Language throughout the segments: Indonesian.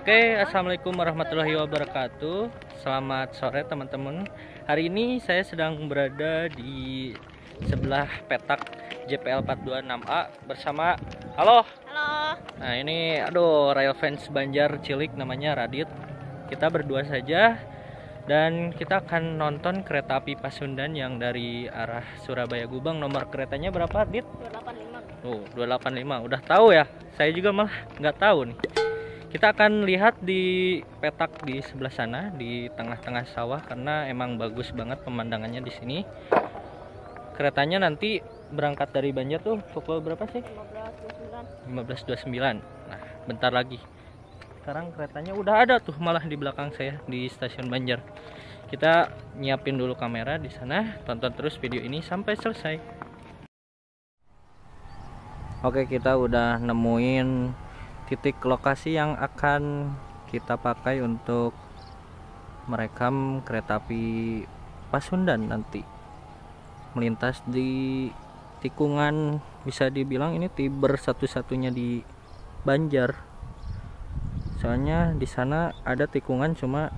Oke, assalamualaikum warahmatullahi wabarakatuh. Selamat sore teman-teman. Hari ini saya sedang berada di sebelah petak JPL 426A bersama halo. Halo. Nah ini aduh rail fans Banjar Cilik namanya Radit. Kita berdua saja dan kita akan nonton kereta api Pasundan yang dari arah Surabaya Gubeng. Nomor keretanya berapa, Dit? 285. Oh, 285. Udah tahu ya? Saya juga malah nggak tahu nih kita akan lihat di petak di sebelah sana di tengah-tengah sawah karena emang bagus banget pemandangannya di sini keretanya nanti berangkat dari Banjar tuh pukul berapa sih 15.29 nah bentar lagi sekarang keretanya udah ada tuh malah di belakang saya di stasiun Banjar kita nyiapin dulu kamera di sana tonton terus video ini sampai selesai Oke kita udah nemuin titik lokasi yang akan kita pakai untuk merekam kereta api Pasundan nanti melintas di tikungan bisa dibilang ini tiber satu-satunya di Banjar soalnya di sana ada tikungan cuma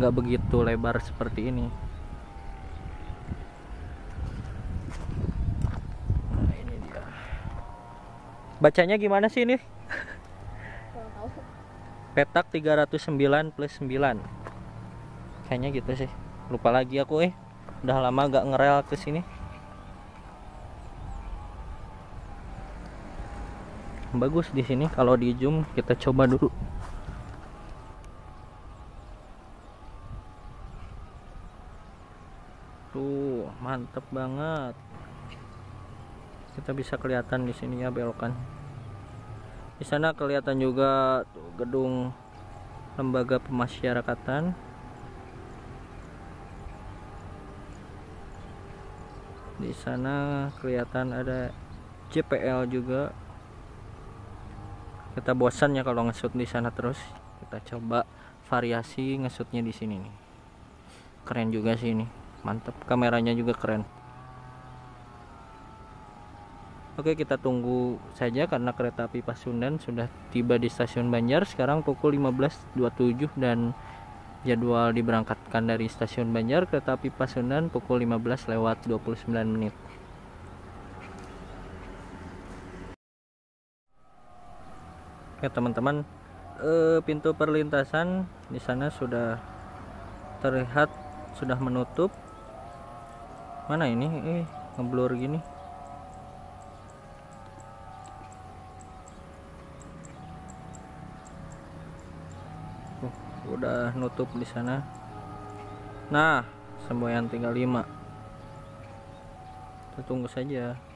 nggak begitu lebar seperti ini nah ini dia bacanya gimana sih ini petak 309 plus 9 kayaknya gitu sih lupa lagi aku eh udah lama gak ngerel ke sini bagus di sini kalau di zoom kita coba dulu tuh mantep banget kita bisa kelihatan di sini ya belokan di sana kelihatan juga tuh gedung lembaga pemasyarakatan di sana kelihatan ada CPL juga kita bosan ya kalau ngesut di sana terus kita coba variasi ngesutnya di sini nih keren juga sih ini mantap kameranya juga keren Oke kita tunggu saja karena kereta api Pasundan sudah tiba di stasiun Banjar sekarang pukul 15.27 dan jadwal diberangkatkan dari stasiun Banjar kereta api Pasundan pukul 15 lewat 29 menit. Oke teman-teman eh, pintu perlintasan di sana sudah terlihat sudah menutup. Mana ini? Eh ngeblur gini. udah nutup di sana nah semboyan tinggal lima, kita tunggu saja